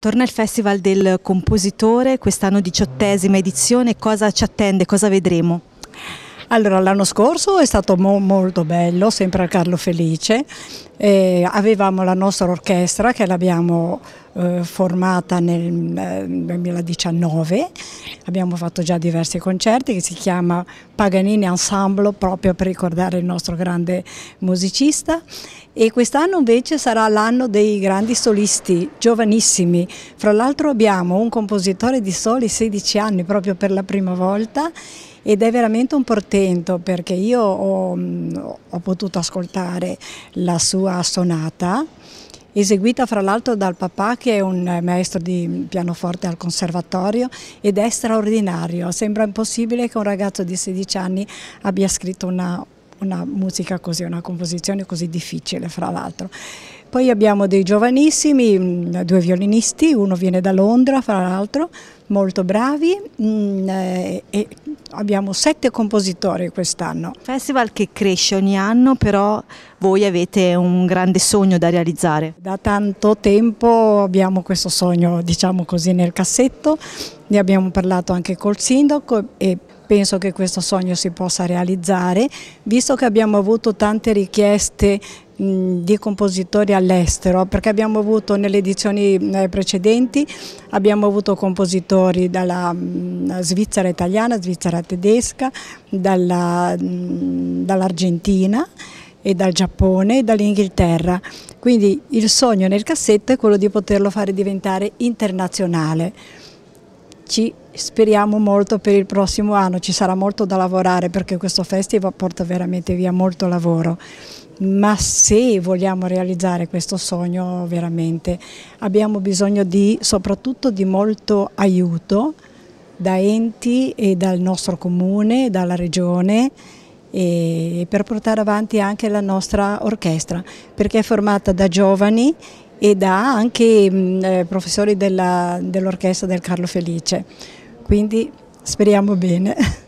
Torna il Festival del Compositore, quest'anno diciottesima edizione, cosa ci attende, cosa vedremo? Allora, l'anno scorso è stato mo molto bello, sempre a Carlo Felice, eh, avevamo la nostra orchestra che l'abbiamo eh, formata nel 2019, eh, abbiamo fatto già diversi concerti che si chiama Paganini Ensemble proprio per ricordare il nostro grande musicista e quest'anno invece sarà l'anno dei grandi solisti giovanissimi, fra l'altro abbiamo un compositore di soli 16 anni proprio per la prima volta ed è veramente un portento perché io ho, mm, ho potuto ascoltare la sua sonata eseguita fra l'altro dal papà che è un eh, maestro di pianoforte al conservatorio ed è straordinario, sembra impossibile che un ragazzo di 16 anni abbia scritto una una musica così, una composizione così difficile fra l'altro. Poi abbiamo dei giovanissimi, mm, due violinisti, uno viene da Londra fra l'altro, molto bravi mm, eh, e abbiamo sette compositori quest'anno. Festival che cresce ogni anno, però voi avete un grande sogno da realizzare. Da tanto tempo abbiamo questo sogno, diciamo così, nel cassetto, ne abbiamo parlato anche col sindaco e penso che questo sogno si possa realizzare, visto che abbiamo avuto tante richieste di compositori all'estero perché abbiamo avuto nelle edizioni eh, precedenti abbiamo avuto compositori dalla Svizzera italiana, Svizzera tedesca, dall'Argentina dall e dal Giappone e dall'Inghilterra. Quindi il sogno nel cassetto è quello di poterlo fare diventare internazionale ci speriamo molto per il prossimo anno, ci sarà molto da lavorare perché questo festival porta veramente via molto lavoro, ma se vogliamo realizzare questo sogno veramente abbiamo bisogno di, soprattutto di molto aiuto da enti e dal nostro comune, dalla regione per portare avanti anche la nostra orchestra perché è formata da giovani e da anche mh, mm, eh, professori dell'orchestra del Carlo Felice, quindi speriamo bene.